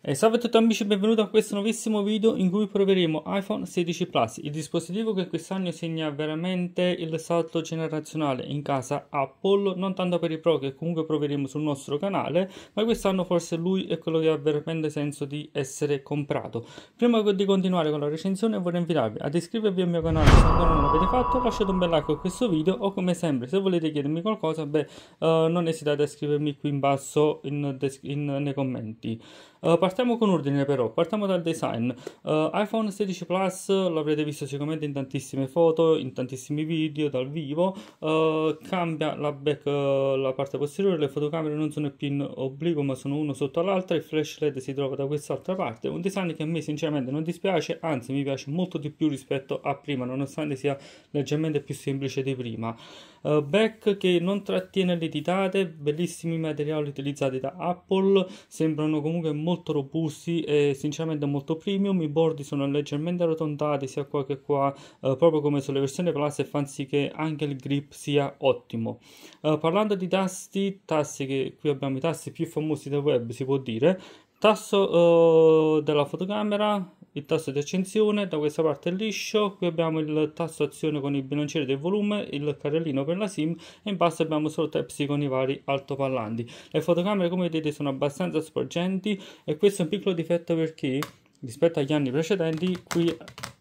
E salve a tutti amici e benvenuti a questo nuovissimo video in cui proveremo iPhone 16 Plus, il dispositivo che quest'anno segna veramente il salto generazionale in casa Apple, non tanto per i pro che comunque proveremo sul nostro canale, ma quest'anno forse lui è quello che ha veramente senso di essere comprato. Prima di continuare con la recensione vorrei invitarvi ad iscrivervi al mio canale se ancora non l'avete fatto, lasciate un bel like a questo video o come sempre se volete chiedermi qualcosa, beh, uh, non esitate a scrivermi qui in basso in in nei commenti. Eh, partiamo con ordine però, partiamo dal design. Uh, iPhone 16 Plus l'avrete visto sicuramente in tantissime foto, in tantissimi video dal vivo. Uh, cambia la, back, la parte posteriore, le fotocamere non sono più in obbligo ma sono uno sotto l'altra, il flash LED si trova da quest'altra parte. Un design che a me sinceramente non dispiace, anzi mi piace molto di più rispetto a prima, nonostante sia leggermente più semplice di prima. back che non trattiene le ditate, bellissimi materiali utilizzati da Apple, sembrano comunque molto molto robusti e sinceramente molto premium, i bordi sono leggermente arrotondati sia qua che qua, eh, proprio come sulle versioni classe, fa sì che anche il grip sia ottimo. Eh, parlando di tasti, tasti che qui abbiamo i tasti più famosi del web si può dire, tasto eh, della fotocamera, il tasto di accensione, da questa parte è liscio, qui abbiamo il tasto azione con il bilanciere del volume, il carrellino per la SIM e in basso abbiamo solo type con i vari altopallanti Le fotocamere come vedete sono abbastanza sporgenti e questo è un piccolo difetto perché rispetto agli anni precedenti qui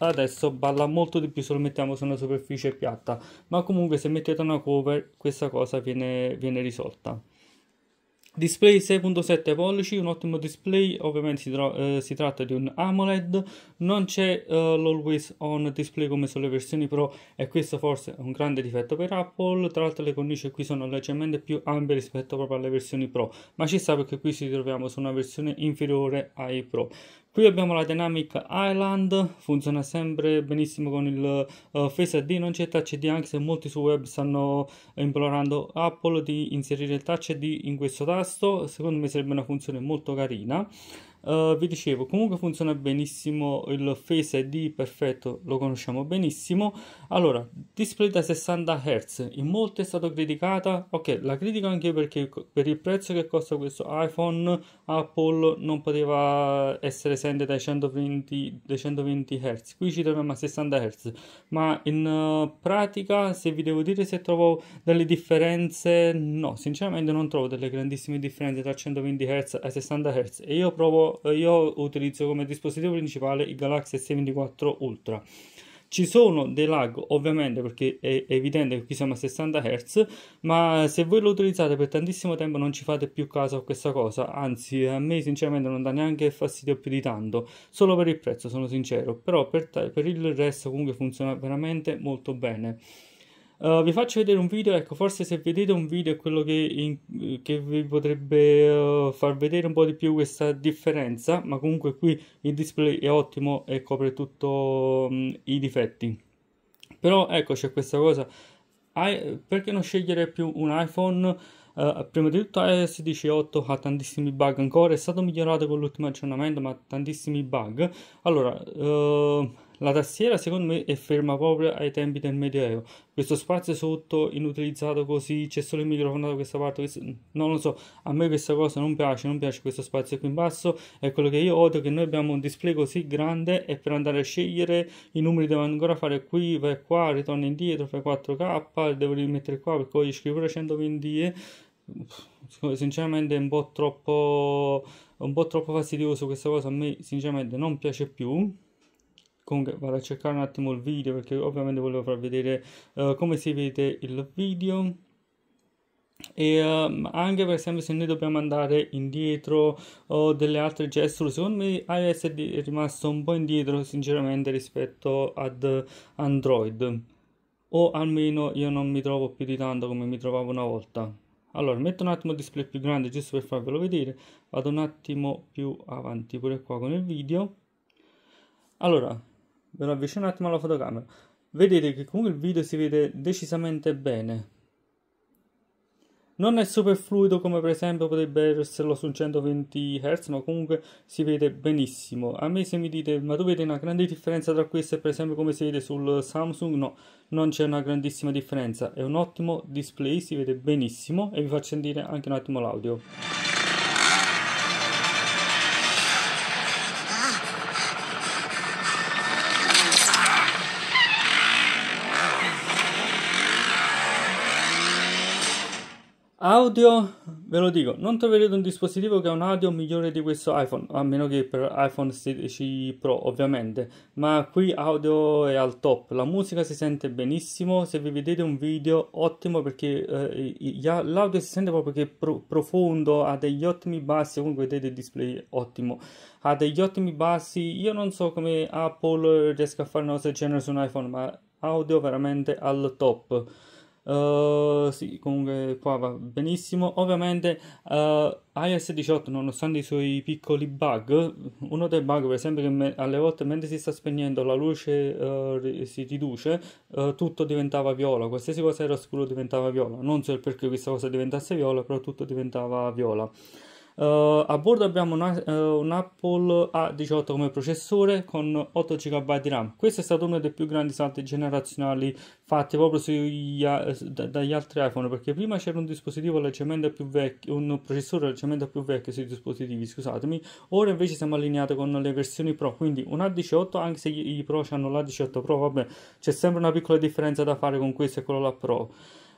adesso balla molto di più se lo mettiamo su una superficie piatta ma comunque se mettete una cover questa cosa viene, viene risolta. Display 6.7 pollici, un ottimo display, ovviamente si, tra eh, si tratta di un AMOLED, non c'è eh, l'always on display come sulle versioni Pro e questo forse è un grande difetto per Apple, tra l'altro le cornici qui sono leggermente più ampie rispetto proprio alle versioni Pro, ma ci sta perché qui ci troviamo su una versione inferiore ai Pro. Qui abbiamo la Dynamic Island, funziona sempre benissimo con il uh, Face ID, non c'è Touch ID anche se molti su web stanno implorando Apple di inserire il Touch ID in questo tasto, secondo me sarebbe una funzione molto carina. Eh, vi dicevo, comunque funziona benissimo, il Face ID perfetto lo conosciamo benissimo. Allora, display da 60 Hz, in molto è stato criticata, ok, la critico anche perché per il prezzo che costa questo iPhone, Apple non poteva essere sempre dai 120, dai 120 Hz, qui ci troviamo a 60 Hz, ma in eh, pratica se vi devo dire se trovo delle differenze, no, sinceramente non trovo delle grandissime differenze tra 120 Hz e 60 Hz e io provo eh, io utilizzo come dispositivo principale il Galaxy S24 Ultra ci sono dei lag ovviamente perché è evidente che qui siamo a 60 Hz ma se voi lo utilizzate per tantissimo tempo non ci fate più caso a questa cosa anzi a me sinceramente non dà neanche fastidio più di tanto solo per il prezzo sono sincero però per, per il resto comunque funziona veramente molto bene Uh, vi faccio vedere un video, ecco, forse se vedete un video è quello che, in, che vi potrebbe uh, far vedere un po' di più questa differenza, ma comunque qui il display è ottimo e copre tutti um, mm, i difetti. Però ecco c'è questa cosa, I, perché non scegliere più un iPhone? Uh, prima di tutto iOS 18 ha tantissimi bug ancora, è stato migliorato con l'ultimo aggiornamento ma tantissimi bug. Allora, la tastiera secondo me è ferma proprio ai tempi del Medioevo. Questo spazio sotto inutilizzato così, c'è solo il microfono da questa parte, questo... non lo so, a me questa cosa non piace, non piace questo spazio qui in basso, è quello che io odio che noi abbiamo un display così grande e per andare a scegliere i numeri devo ancora fare qui, vai qua, ritorno indietro, fai 4K, devo rimettere qua perché poi scrivo pure 120 sinceramente è un po' troppo un po' troppo fastidioso questa cosa a me sinceramente non piace più comunque vado a cercare un attimo il video perché ovviamente volevo far vedere uh, come si vede il video e um, anche per esempio se noi dobbiamo andare indietro o delle altre gesture secondo me iOS è rimasto un po' indietro sinceramente rispetto ad Android o almeno io non mi trovo più di tanto come mi trovavo una volta allora metto un attimo il display più grande giusto per farvelo vedere vado un attimo più avanti pure qua con il video allora ve lo avvicino un attimo alla fotocamera vedete che comunque il video si vede decisamente bene non è super fluido come per esempio potrebbe esserlo su 120 Hz ma comunque si vede benissimo a me se mi dite ma tu vedi una grande differenza tra questo e per esempio come si vede sul Samsung no non c'è una grandissima differenza è un ottimo display si vede benissimo e vi faccio sentire anche un attimo l'audio Audio, ve lo dico, non troverete un dispositivo che ha un audio migliore di questo iPhone, a meno che per iPhone 16 Pro ovviamente, ma qui audio è al top, la musica si sente benissimo, se vi vedete un video ottimo perché eh, l'audio si sente proprio che è pro- profondo, ha degli ottimi bassi, comunque vedete il display ottimo, ha degli ottimi bassi, io non so come Apple riesca a fare una cosa del genere su un iPhone, ma audio veramente al top. Eh, sì, comunque qua va benissimo. Ovviamente uh, iOS 18, nonostante i suoi piccoli bug, uno dei bug per esempio che me- alle volte mentre si sta spegnendo la luce uh, si riduce, tutto diventava viola, qualsiasi cosa era scuro diventava viola. Non so il perché questa cosa diventasse viola, però tutto diventava viola. Uh, a bordo abbiamo una, uh, un Apple A18 come processore con 8 GB di RAM. Questo è stato uno dei più grandi salti generazionali fatti proprio sui, eh, da, dagli altri iPhone perché prima c'era un dispositivo leggermente più vecchio, un processore leggermente più vecchio sui dispositivi, scusatemi. Ora invece siamo allineati con le versioni Pro, quindi un A18 anche se i Pro hanno l'A18 Pro, vabbè, c'è sempre una piccola differenza da fare con questo e quello là Pro.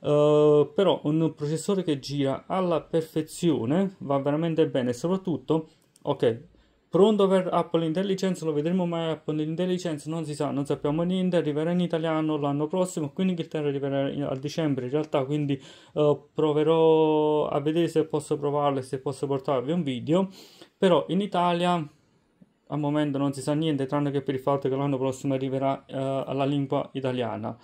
Uh, però un processore che gira alla perfezione va veramente bene soprattutto ok pronto per Apple Intelligence lo vedremo mai Apple Intelligence non si sa non sappiamo niente arriverà in italiano l'anno prossimo qui in Inghilterra arriverà a dicembre in realtà quindi uh, proverò a vedere se posso provarlo e se posso portarvi un video però in Italia al momento non si sa niente tranne che per il fatto che l'anno prossimo arriverà uh, alla lingua italiana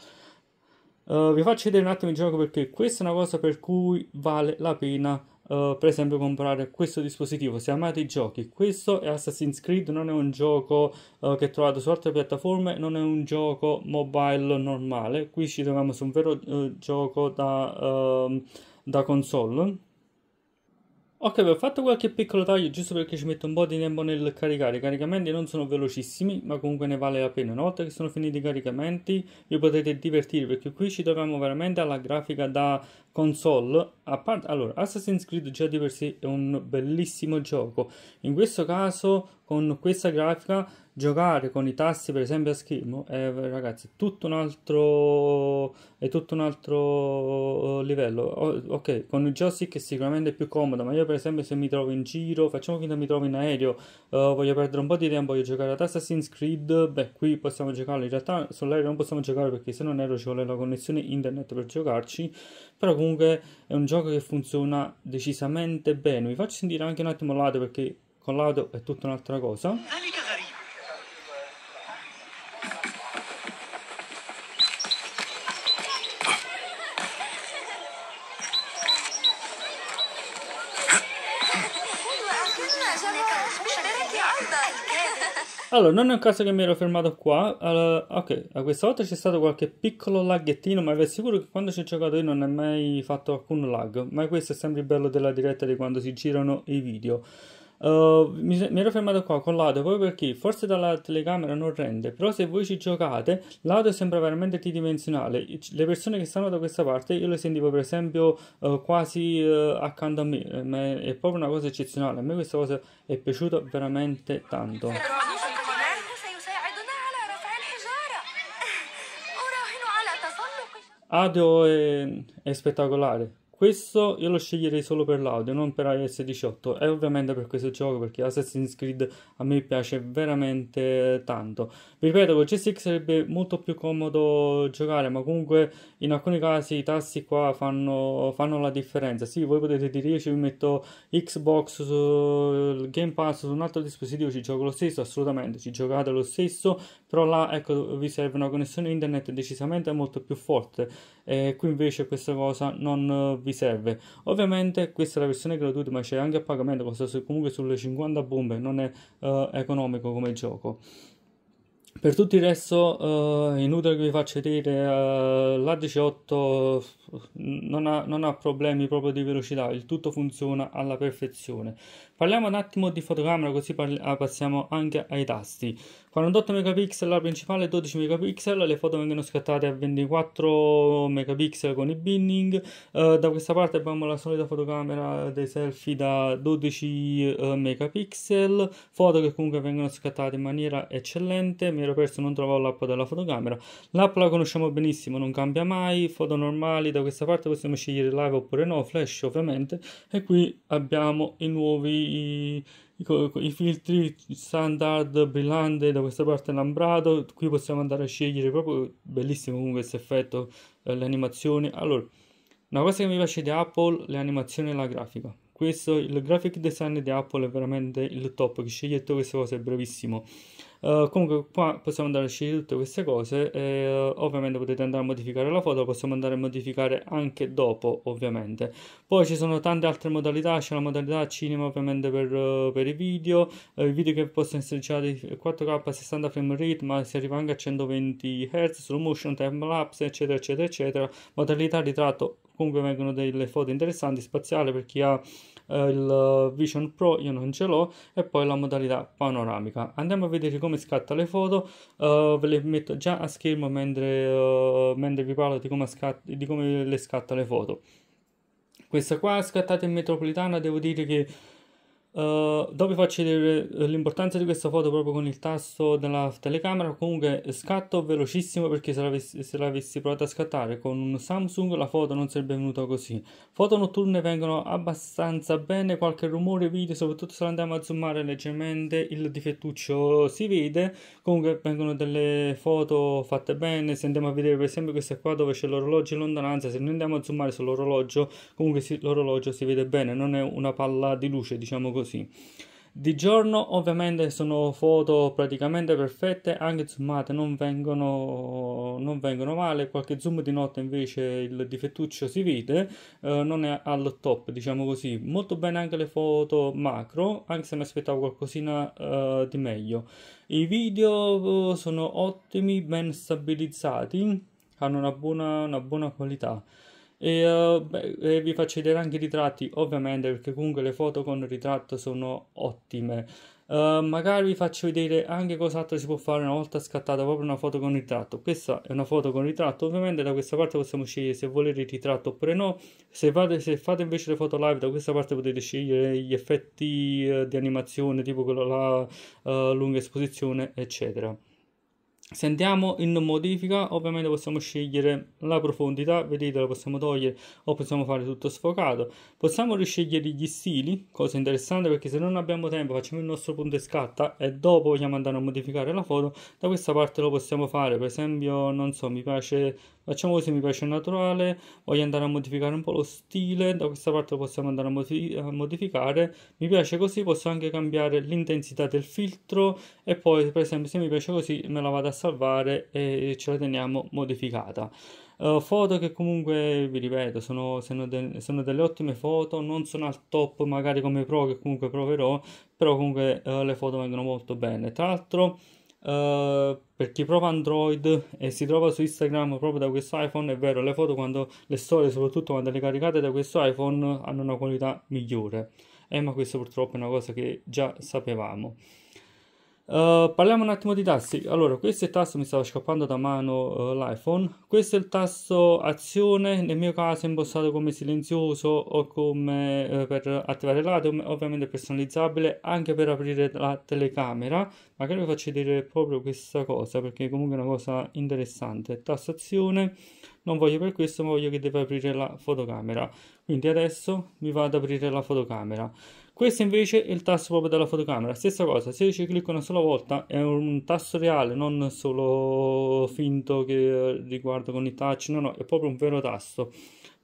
Uh, vi faccio vedere un attimo il gioco perché questa è una cosa per cui vale la pena uh, per esempio comprare questo dispositivo se amate i giochi questo è Assassin's Creed non è un gioco uh, che trovate su altre piattaforme non è un gioco mobile normale qui ci troviamo su un vero gioco da, ehm, da console Ok, ho fatto qualche piccolo taglio giusto perché ci metto un po' di tempo nel caricare. I caricamenti non sono velocissimi, ma comunque ne vale la pena. Una volta che sono finiti i caricamenti, vi potete divertire perché qui ci troviamo veramente alla grafica da console, a parte allora, Assassin's Creed già di per sé è un bellissimo gioco. In questo caso, con questa grafica, giocare con i tasti, per esempio, a schermo è ragazzi tutto un altro, è tutto un altro eh, livello. ok, con il joystick è sicuramente più comodo, ma io, per esempio, se mi trovo in giro, facciamo finta mi trovo in aereo, uh, voglio perdere un po' di tempo, voglio giocare ad Assassin's Creed. Beh, qui possiamo giocarlo. In realtà, sull'aereo non possiamo giocare perché se non ero ci vuole la connessione internet per giocarci. Però comunque è un gioco che funziona decisamente bene. Vi faccio sentire anche un attimo l'audio perché con l'audio è tutta un'altra cosa. Amica. Allora, non è un caso che mi ero fermato qua. Uh, ok, a questa volta c'è stato qualche piccolo laghettino, ma vi assicuro che quando ci ho giocato io non ho mai fatto alcun lag. Ma questo è sempre il bello della diretta di quando si girano i video. Uh, mi, mi, ero fermato qua con l'audio proprio perché forse dalla telecamera non rende, però se voi ci giocate l'audio sembra veramente tridimensionale. Le persone che stanno da questa parte io le sentivo per esempio uh, quasi uh, accanto a me, Ma è proprio una cosa eccezionale. A me questa cosa è piaciuta veramente tanto. Adeo è, è spettacolare. Questo io lo sceglierei solo per l'audio, non per iOS 18 e ovviamente per questo gioco perché Assassin's Creed a me piace veramente tanto. Vi ripeto, con GSX sarebbe molto più comodo giocare, ma comunque in alcuni casi i tasti qua fanno, fanno la differenza. Sì, voi potete dire io ci metto Xbox Game Pass su un altro dispositivo, ci gioco lo stesso, assolutamente, ci giocate lo stesso, però là ecco vi serve una connessione internet decisamente molto più forte e qui invece questa cosa non vi vi serve. Ovviamente questa è la versione gratuita, ma c'è anche a pagamento, costa comunque sulle 50 bombe, non è uh, economico come gioco. Per tutto il resto uh, inutile che vi faccio dire, uh, la 18 non ha, non ha problemi proprio di velocità, il tutto funziona alla perfezione. Parliamo un attimo di fotocamera così parli- ah, passiamo anche ai tasti. 48 megapixel la principale, 12 megapixel, le foto vengono scattate a 24 megapixel con i binning. Uh, da questa parte abbiamo la solita fotocamera dei selfie da 12 uh, eh, megapixel, foto che comunque vengono scattate in maniera eccellente. Mi ero perso, non trovavo l'app della fotocamera. L'app la conosciamo benissimo, non cambia mai, foto normali, da questa parte possiamo scegliere live oppure no, flash ovviamente. E qui abbiamo i nuovi i, i, i filtri standard, brillante, da questa parte l'ambrato, qui possiamo andare a scegliere proprio, bellissimo comunque questo effetto, eh, le animazioni. Allora, una cosa che mi piace di Apple, le animazioni e la grafica. Questo, il graphic design di Apple è veramente il top, chi sceglie tutte queste cose è bravissimo. Eh, comunque qua possiamo andare a scegliere tutte queste cose e uh, ovviamente potete andare a modificare la foto, possiamo andare a modificare anche dopo ovviamente. Poi ci sono tante altre modalità, c'è la modalità cinema ovviamente per, uh, per i video, i video che possono essere girati 4K, a 60 frame rate, ma si arriva anche a 120 Hz, slow motion, time lapse eccetera eccetera eccetera, modalità ritratto comunque vengono delle foto interessanti, spaziale per chi ha eh, il Vision Pro, io non ce l'ho, e poi la modalità panoramica. Andiamo a vedere come scatta le foto, uh, ve le metto già a schermo mentre, uh, mentre vi parlo di come, scat- di come le scatta le foto. Questa qua scattata in metropolitana, devo dire che eh, dopo vi faccio vedere l'importanza di questa foto proprio con il tasto della telecamera comunque scatto velocissimo perché se l'avessi, provato a scattare con un Samsung la foto non sarebbe venuta così foto notturne vengono abbastanza bene qualche rumore video soprattutto se andiamo a zoomare leggermente il difettuccio si vede comunque vengono delle foto fatte bene se andiamo a vedere per esempio questa qua dove c'è l'orologio in lontananza se noi andiamo a zoomare sull'orologio comunque sì, l'orologio si vede bene non è una palla di luce diciamo così così. Di giorno ovviamente sono foto praticamente perfette, anche zoomate non vengono, non vengono male, qualche zoom di notte invece il difettuccio si vede, eh, non è al top diciamo così. Molto bene anche le foto macro, anche se mi aspettavo qualcosina eh, di meglio. I video eh, sono ottimi, ben stabilizzati, hanno una buona, una buona qualità e, uh, beh, e, vi faccio vedere anche i ritratti ovviamente perché comunque le foto con ritratto sono ottime uh, magari vi faccio vedere anche cos'altro si può fare una volta scattata proprio una foto con ritratto questa è una foto con ritratto ovviamente da questa parte possiamo scegliere se volete il ritratto oppure no se, fate, se fate invece le foto live da questa parte potete scegliere gli effetti uh, di animazione tipo la lunga esposizione eccetera se andiamo in modifica ovviamente possiamo scegliere la profondità vedete la possiamo togliere o possiamo fare tutto sfocato possiamo riscegliere gli stili cosa interessante perché se non abbiamo tempo facciamo il nostro punto e scatta e dopo vogliamo andare a modificare la foto da questa parte lo possiamo fare per esempio non so mi piace facciamo così mi piace naturale voglio andare a modificare un po' lo stile da questa parte lo possiamo andare a, modific a modificare mi piace così posso anche cambiare l'intensità del filtro e poi per esempio se mi piace così me la vado a salvare e ce la teniamo modificata. Uh, foto che comunque, vi ripeto, sono, sono, de- sono, delle ottime foto, non sono al top magari come pro che comunque proverò, però comunque uh, le foto vengono molto bene. Tra l'altro... Uh, per chi prova Android e si trova su Instagram proprio da questo iPhone, è vero, le foto quando le storie, soprattutto quando le caricate da questo iPhone, hanno una qualità migliore. Eh, ma questo purtroppo è una cosa che già sapevamo. Eh, parliamo un attimo di tasti. Allora, questo è il tasto, mi stava scappando da mano uh, l'iPhone. Questo è il tasto azione, nel mio caso è impostato come silenzioso o come uh, per attivare l'ATOM, ovviamente personalizzabile anche per aprire la telecamera. Magari vi faccio vedere proprio questa cosa perché comunque è una cosa interessante. Tasto azione, non voglio per questo, ma voglio che debba aprire la fotocamera. Quindi adesso mi vado ad aprire la fotocamera. Questo invece è il tasto proprio della fotocamera, stessa cosa, se io clicco una sola volta è un tasto reale, non solo finto che riguardo con i touch, no no, è proprio un vero tasto.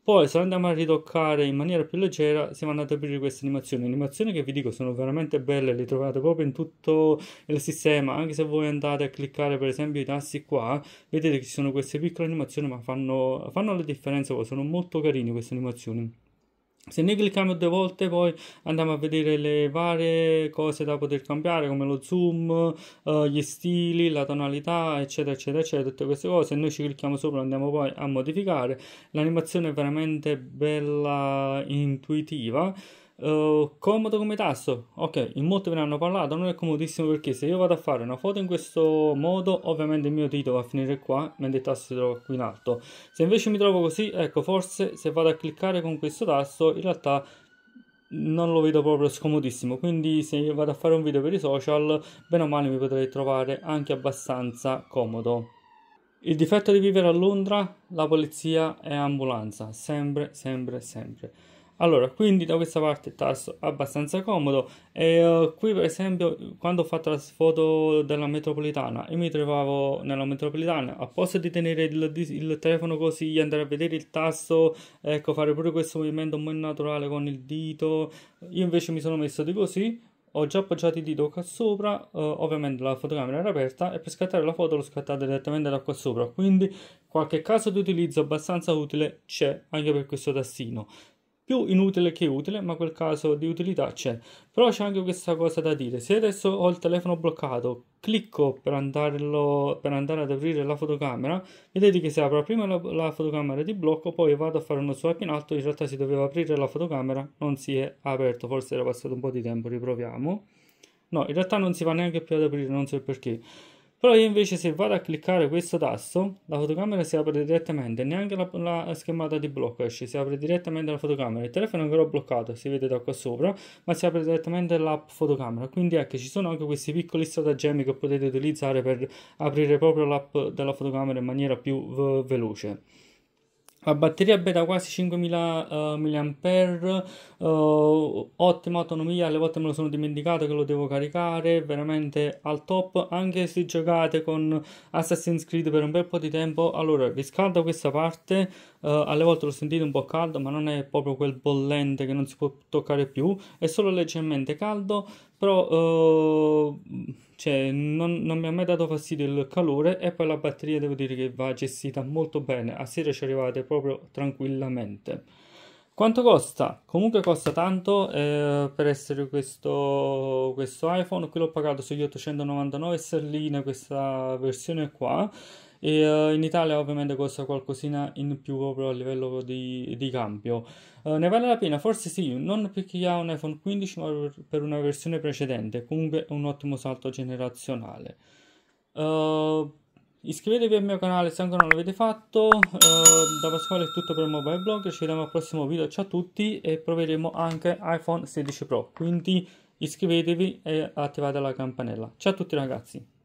Poi se andiamo a ritoccare in maniera più leggera siamo andati a aprire queste animazioni, animazioni che vi dico sono veramente belle, le trovate proprio in tutto il sistema, anche se voi andate a cliccare per esempio i tasti qua, vedete che ci sono queste piccole animazioni ma fanno, fanno la differenza, sono molto carine queste animazioni. Se noi clicchiamo due volte poi andiamo a vedere le varie cose da poter cambiare come lo zoom, eh, gli stili, la tonalità eccetera eccetera eccetera tutte queste cose Se noi ci clicchiamo sopra andiamo poi a modificare l'animazione è veramente bella intuitiva eh, comodo come tasto ok in molti ve ne hanno parlato non è comodissimo perché se io vado a fare una foto in questo modo ovviamente il mio dito va a finire qua mentre il tasto ah, si trova qui in alto se invece mi trovo così ecco forse se vado a cliccare con questo tasto in realtà non lo vedo proprio scomodissimo quindi se io vado a fare un video per i social bene o male mi potrei trovare anche abbastanza comodo il difetto di vivere a Londra la polizia è ambulanza sempre sempre sempre allora, quindi da questa parte il tasto abbastanza comodo e uh, qui per esempio quando ho fatto la foto della metropolitana e mi trovavo nella metropolitana, a posto di tenere il, il telefono così, andare a vedere il tasto, ecco fare pure questo movimento un po' naturale con il dito, io invece mi sono messo di così, ho già appoggiato il dito qua sopra, uh, ovviamente la fotocamera era aperta e per scattare la foto l'ho scattata direttamente da qua sopra, quindi qualche caso di utilizzo abbastanza utile c'è anche per questo tastino più inutile che utile, ma quel caso di utilità c'è. Però c'è anche questa cosa da dire, se adesso ho il telefono bloccato, clicco per, andarlo, per andare ad aprire la fotocamera, vedete che si apre prima la, la fotocamera di blocco, poi vado a fare uno swipe in alto, in realtà si doveva aprire la fotocamera, non si è aperto, forse era passato un po' di tempo, riproviamo. No, in realtà non si va neanche più ad aprire, non so perché. Però io invece se vado a cliccare questo tasto, la fotocamera si apre direttamente, neanche la, la schermata di blocco esce, si apre direttamente la fotocamera. Il telefono è ancora bloccato, si vede da qua sopra, ma si apre direttamente l'app fotocamera. Quindi ecco, ci sono anche questi piccoli stratagemmi che potete utilizzare per aprire proprio l'app della fotocamera in maniera più veloce. La batteria beta quasi 5000 mAh, uh, ottima autonomia, alle volte me lo sono dimenticato che lo devo caricare, veramente al top, anche se giocate con Assassin's Creed per un bel po' di tempo, allora riscaldo questa parte, Uh, alle volte l'ho sentito un po' caldo, ma non è proprio quel bollente che non si può toccare più, è solo leggermente caldo, però uh, cioè, non, non, mi ha mai dato fastidio il calore e poi la batteria devo dire che va gestita molto bene, a sera ci arrivate proprio tranquillamente. Quanto costa? Comunque costa tanto eh, per essere questo, questo iPhone, qui l'ho pagato sugli 899 sterline questa versione qua e uh, in Italia ovviamente costa qualcosina in più proprio a livello di, di cambio. Uh, ne vale la pena? Forse sì, non per chi ha un iPhone 15 ma per una versione precedente, comunque un ottimo salto generazionale. Uh, iscrivetevi al mio canale se ancora non l'avete fatto, da Pasquale è tutto per il mobile blog, ci vediamo al prossimo video, ciao a tutti e proveremo anche iPhone 16 Pro, quindi iscrivetevi e attivate la campanella. Ciao a tutti ragazzi!